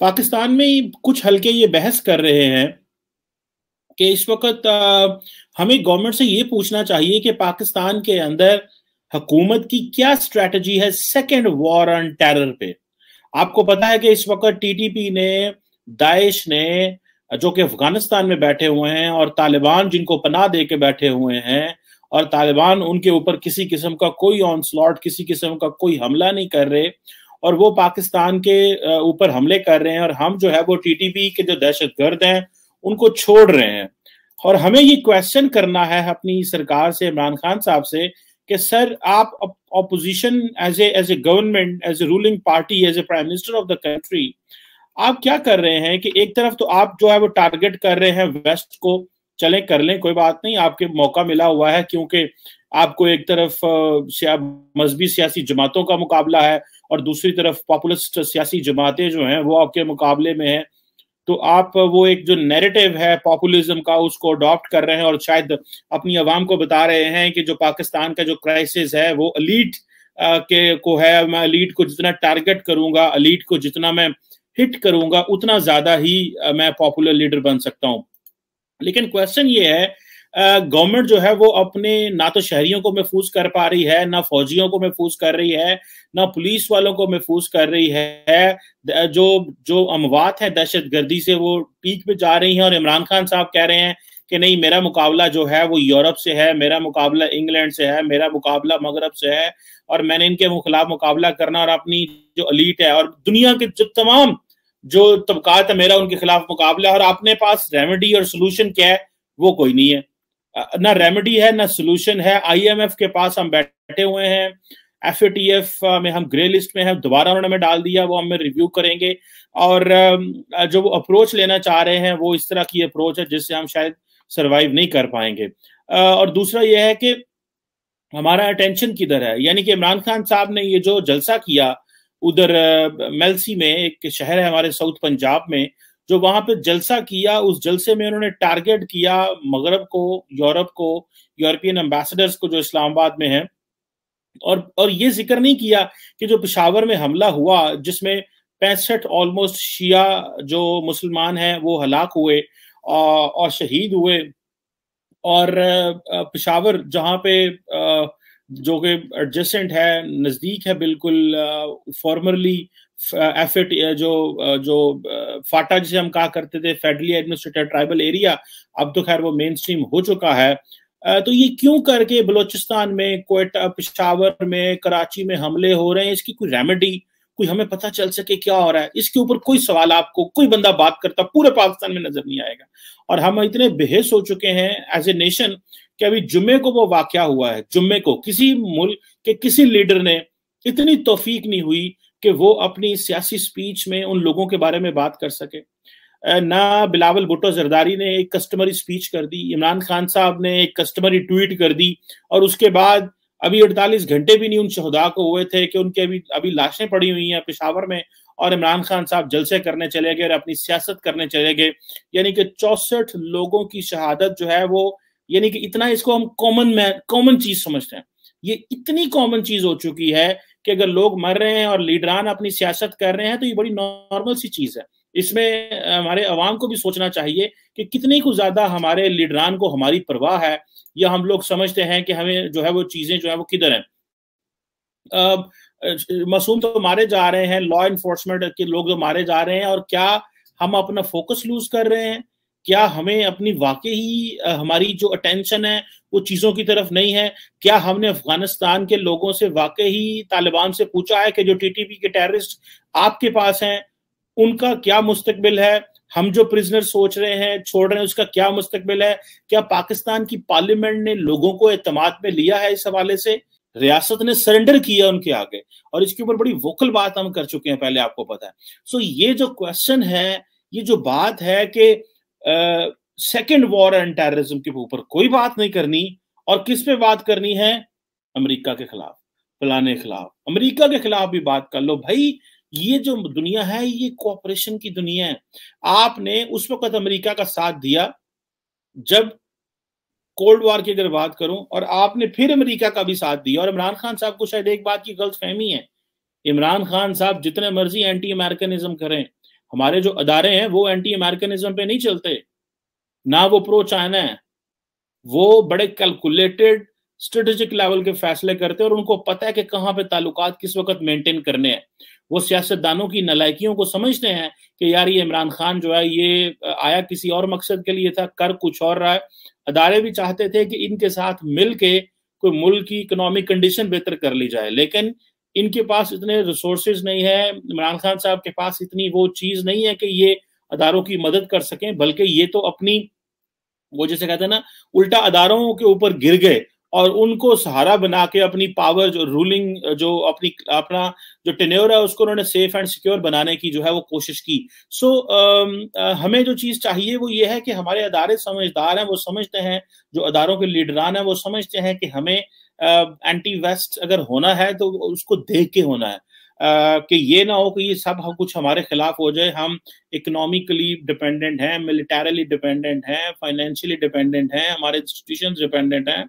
पाकिस्तान में कुछ हल्के ये बहस कर रहे हैं कि इस वक्त हमें गवर्नमेंट से ये पूछना चाहिए कि पाकिस्तान के अंदर हकूमत की क्या स्ट्रेटजी है सेकेंड वॉर ऑन टेरर पे आपको पता है कि इस वक्त टीटीपी ने दाइश ने जो कि अफगानिस्तान में बैठे हुए हैं और तालिबान जिनको पनाह दे के बैठे हुए हैं और तालिबान उनके ऊपर किसी किस्म का कोई ऑन स्लॉट किसी किस्म का कोई हमला नहीं कर रहे और वो पाकिस्तान के ऊपर हमले कर रहे हैं और हम जो है वो टीटीपी के जो दहशत गर्द हैं उनको छोड़ रहे हैं और हमें ये क्वेश्चन करना है अपनी सरकार से इमरान खान साहब से कि सर आप opposition as a as a government as a ruling party as a prime minister of the country आप क्या कर रहे हैं कि एक तरफ तो आप जो है वो टारगेट कर रहे हैं वेस्ट को चले कर लें कोई बात नहीं आपके मौका मिला हुआ है क्योंकि आपको एक तरफ मजहबी सियासी जमातों का मुकाबला है और दूसरी तरफ पॉपुलिस्ट सियासी जमातें जो हैं वो आपके मुकाबले में हैं तो आप वो एक जो नैरेटिव है पॉपुलिज्म का उसको अडॉप्ट कर रहे हैं और शायद अपनी आवाम को बता रहे हैं कि जो पाकिस्तान का जो क्राइसिस है वो अलीट के को है मैं अलीट को जितना टारगेट करूंगा अलीट को जितना मैं हिट करूंगा उतना ज्यादा ही मैं पॉपुलर लीडर बन सकता हूं लेकिन क्वेश्चन ये है गवर्नमेंट जो है वो अपने ना तो शहरियों को महफूज कर पा रही है ना फौजियों को महफूज कर रही है ना पुलिस वालों को महफूज कर रही है जो जो अमवात है दहशत गर्दी से वो पीक पे जा रही है और इमरान खान साहब कह रहे हैं कि नहीं मेरा मुकाबला जो है वो यूरोप से है मेरा मुकाबला इंग्लैंड से है मेरा मुकाबला मगरब से है और मैंने इनके खिलाफ मुकाबला करना और अपनी जो अलीट है और दुनिया के जो तमाम जो तबकात है मेरा उनके खिलाफ मुकाबला और अपने पास रेमेडी और सोल्यूशन क्या है वो कोई नहीं है ना रेमेडी है ना सोल्यूशन है आईएमएफ के पास हम बैठे हुए हैं एफ में हम ग्रे लिस्ट में हैं दोबारा उन्होंने हमें डाल दिया वो हमें रिव्यू करेंगे और जो वो अप्रोच लेना चाह रहे हैं वो इस तरह की अप्रोच है जिससे हम शायद सरवाइव नहीं कर पाएंगे और दूसरा यह है कि हमारा अटेंशन किधर है यानी कि इमरान खान साहब ने ये जो जलसा किया उधर मेलसी में एक शहर है हमारे साउथ पंजाब में जो वहां पे जलसा किया उस जलसे में उन्होंने टारगेट किया मगरब को यूरोप को यूरोपियन एम्बेसडर्स को जो इस्लामाबाद में है और और ये जिक्र नहीं किया कि जो पिशावर में हमला हुआ जिसमें पैंसठ ऑलमोस्ट शिया जो मुसलमान हैं वो हलाक हुए और शहीद हुए और पिशावर जहाँ पे जो कि एडजस्टेंट है नज़दीक है बिल्कुल फॉर्मरली एफ जो जो फाटा जिसे हम कहा करते थे फेडरली एडमिनिस्ट्रेटेड ट्राइबल एरिया अब तो खैर वो मेन स्ट्रीम हो चुका है तो ये क्यों करके बलोचिस्तान में कोयटा पिशावर में कराची में हमले हो रहे हैं इसकी कोई रेमेडी कोई हमें पता चल सके क्या हो रहा है इसके ऊपर कोई सवाल आपको कोई बंदा बात करता पूरे पाकिस्तान में नजर नहीं आएगा और हम इतने बेहस हो चुके हैं एज ए नेशन કેવી જુમે કો વો વાક્ય હુઆ હે જુમે કો કિસી મુલ કે કિસી લીડર ને ઇતની તૌફીક નહીં હુઈ કે વો અપની सियासी સ્પીચ મે ઉન લોગો કે બારે મે બાત કર સકે ના બિલાવલ બુટ્ટો જરદારી ને એક કસ્ટમરી સ્પીચ કર દી इमरान खान साहब ને એક કસ્ટમરી ટ્વીટ કર દી ઓર ઉસકે બાદ અબી 48 ઘંટે ભી નહીં ઉન શહદા કો હુએ થે કે ઉનકે અબી અબી લાશیں પડી હુઈ હૈ પેશાવર મે ઓર इमरान खान साहब જલસે કરને ચલેગે ઓર અપની સિયાસત કરને ચલેગે યાની કે 64 લોગો કી શહાદત જો હે વો यानी कि इतना इसको हम कॉमन मैन कॉमन चीज समझते हैं ये इतनी कॉमन चीज हो चुकी है कि अगर लोग मर रहे हैं और लीडरान अपनी सियासत कर रहे हैं तो ये बड़ी नॉर्मल सी चीज है इसमें हमारे अवाम को भी सोचना चाहिए कि कितनी को ज्यादा हमारे लीडरान को हमारी परवाह है या हम लोग समझते हैं कि हमें जो है वो चीजें जो है वो किधर है मासूम तो मारे जा रहे हैं लॉ इन्फोर्समेंट के लोग तो मारे जा रहे हैं और क्या हम अपना फोकस लूज कर रहे हैं क्या हमें अपनी वाकई ही हमारी जो अटेंशन है वो चीज़ों की तरफ नहीं है क्या हमने अफगानिस्तान के लोगों से वाकई ही तालिबान से पूछा है कि जो टीटीपी के टेररिस्ट आपके पास हैं उनका क्या मुस्तबिल है हम जो प्रिजनर सोच रहे हैं छोड़ रहे हैं उसका क्या मुस्तबिल है क्या पाकिस्तान की पार्लियामेंट ने लोगों को एतमाद में लिया है इस हवाले से रियासत ने सरेंडर किया उनके आगे और इसके ऊपर बड़ी वोकल बात हम कर चुके हैं पहले आपको पता है सो so, ये जो क्वेश्चन है ये जो बात है कि सेकेंड वॉर एंड टेररिज्म के ऊपर कोई बात नहीं करनी और किस पे बात करनी है अमेरिका के खिलाफ फलाने खिलाफ अमेरिका के खिलाफ भी बात कर लो भाई ये जो दुनिया है ये कोऑपरेशन की दुनिया है आपने उस वक्त अमेरिका का साथ दिया जब कोल्ड वॉर की अगर बात करूं और आपने फिर अमेरिका का भी साथ दिया और इमरान खान साहब को शायद एक बात की गलत फहमी है इमरान खान साहब जितने मर्जी एंटी अमेरिकनिज्म करें हमारे जो अदारे हैं वो एंटी अमेरिकनिज्म पे नहीं चलते ना वो प्रो चाइना है वो बड़े कैलकुलेटेड स्ट्रेटेजिक लेवल के फैसले करते हैं और उनको पता है कि कहाँ पे ताल्लुकात किस वक्त मेंटेन करने हैं वो सियासतदानों की नलायकियों को समझते हैं कि यार ये इमरान खान जो है ये आया किसी और मकसद के लिए था कर कुछ और रहा है अदारे भी चाहते थे कि इनके साथ मिलके कोई मुल्क की इकोनॉमिक कंडीशन बेहतर कर ली जाए लेकिन इनके पास इतने रिसोर्सेज नहीं है इमरान खान साहब के पास इतनी वो चीज नहीं है कि ये अदारों की मदद कर सकें बल्कि ये तो अपनी वो जैसे कहते हैं ना उल्टा अदारों के ऊपर गिर गए और उनको सहारा बना के अपनी पावर जो रूलिंग जो अपनी अपना जो टेन्योर है उसको उन्होंने सेफ एंड सिक्योर बनाने की जो है वो कोशिश की सो so, um, uh, हमें जो चीज़ चाहिए वो ये है कि हमारे अदारे समझदार हैं वो समझते हैं जो अदारों के लीडरान हैं वो समझते हैं कि हमें एंटी वेस्ट अगर होना है तो उसको देख के होना है Uh, कि ये ना हो कि ये सब कुछ हमारे खिलाफ हो जाए हम इकोनॉमिकली डिपेंडेंट हैं मिलिटरली डिपेंडेंट हैं फाइनेंशियली डिपेंडेंट हैं हमारे इंस्टीट्यूशन डिपेंडेंट हैं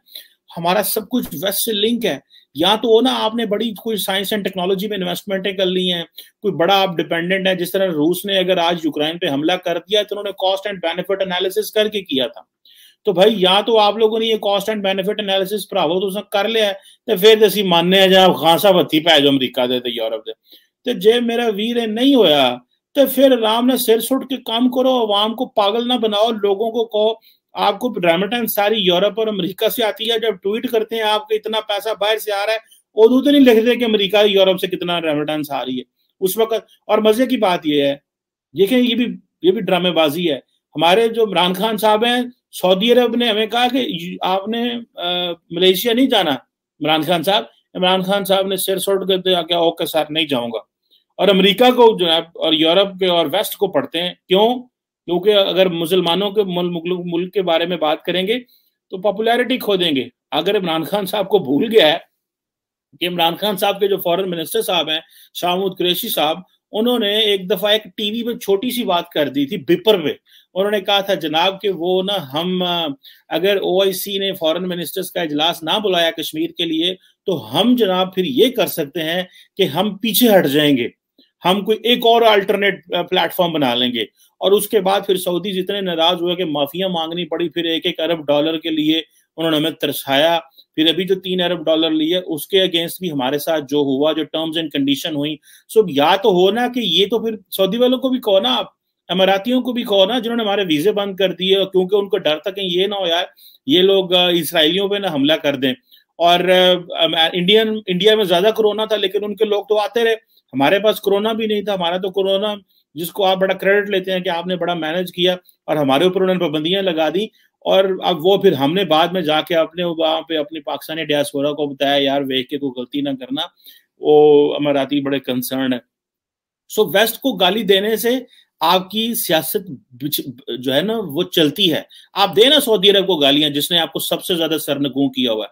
हमारा सब कुछ वेस्ट से लिंक है या तो ना आपने बड़ी कोई साइंस एंड टेक्नोलॉजी में इन्वेस्टमेंटें कर ली हैं कोई बड़ा आप डिपेंडेंट है जिस तरह रूस ने अगर आज यूक्रेन पे हमला कर दिया तो उन्होंने कॉस्ट एंड बेनिफिट एनालिसिस करके किया था तो भाई या तो आप लोगों ने ये कॉस्ट एंड बेनिफिट एनालिसिस भरावो तो कर लिया है तो फिर तो ਆ मानने ਖਾਸਾ खासा भत्ती पै जाओ अमरीका ਤੇ यूरोप ਦੇ तो जे मेरा वीर ਇਹ ਨਹੀਂ तो फिर आराम ने सिर सुट के काम करो आवाम को पागल ना बनाओ लोगों को कहो आपको ड्रामेटाइन सारी यूरोप और अमरीका से आती है जब ट्वीट करते हैं आपको इतना पैसा बाहर से आ रहा है उदो तो नहीं लिखते कि अमरीका यूरोप से कितना ड्रामेटाइन आ रही है उस वक्त और मजे की बात यह है देखें ये भी ये भी ड्रामेबाजी है हमारे जो इमरान खान साहब हैं सऊदी अरब ने हमें कहा कि आपने मलेशिया नहीं जाना इमरान खान साहब इमरान खान साहब ने सिर सोट कर दिया कि ओके सर नहीं जाऊंगा और अमेरिका को जो है और यूरोप के और वेस्ट को पढ़ते हैं क्यों क्योंकि अगर मुसलमानों के मुल्क के बारे में बात करेंगे तो पॉपुलैरिटी खो देंगे अगर इमरान खान साहब को भूल गया है कि इमरान खान साहब के जो फॉरेन मिनिस्टर साहब हैं शाहमूद कुरेशी साहब उन्होंने एक दफा एक टीवी पे छोटी सी बात कर दी थी बिपर पे उन्होंने कहा था जनाब के वो ना हम अगर सी ने फॉरेन मिनिस्टर्स का इजलास ना बुलाया कश्मीर के लिए तो हम जनाब फिर ये कर सकते हैं कि हम पीछे हट जाएंगे हम कोई एक और अल्टरनेट प्लेटफॉर्म बना लेंगे और उसके बाद फिर सऊदी जितने नाराज हुए कि माफिया मांगनी पड़ी फिर एक एक अरब डॉलर के लिए उन्होंने हमें तरसाया फिर अभी जो तीन अरब डॉलर लिए उसके अगेंस्ट भी हमारे साथ जो हुआ जो टर्म्स एंड कंडीशन हुई सो या तो हो ना कि ये तो फिर सऊदी वालों को भी कहो ना आप अमरातियों को भी कहो ना जिन्होंने हमारे वीजे बंद कर दिए क्योंकि उनको डर था कि ये ना हो यार ये लोग इसराइलियों पे ना हमला कर दें और इंडियन इंडिया में ज्यादा कोरोना था लेकिन उनके लोग तो आते रहे हमारे पास कोरोना भी नहीं था हमारा तो कोरोना जिसको आप बड़ा क्रेडिट लेते हैं कि आपने बड़ा मैनेज किया और हमारे ऊपर उन्होंने पाबंदियां लगा दी और अब वो फिर हमने बाद में जाके अपने वहां पे अपने पाकिस्तानी डायस्पोरा को बताया यार वेख के कोई गलती ना करना वो अमराती बड़े कंसर्न है सो वेस्ट को गाली देने से आपकी सियासत जो है ना वो चलती है आप देना सऊदी अरब को गालियां जिसने आपको सबसे ज्यादा सरनगू किया हुआ है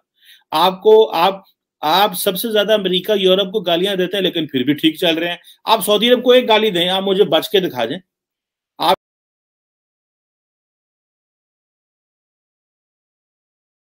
आपको आप आप सबसे ज्यादा अमेरिका यूरोप को गालियां देते हैं लेकिन फिर भी ठीक चल रहे हैं आप सऊदी अरब को एक गाली दें आप मुझे बच के दिखा दें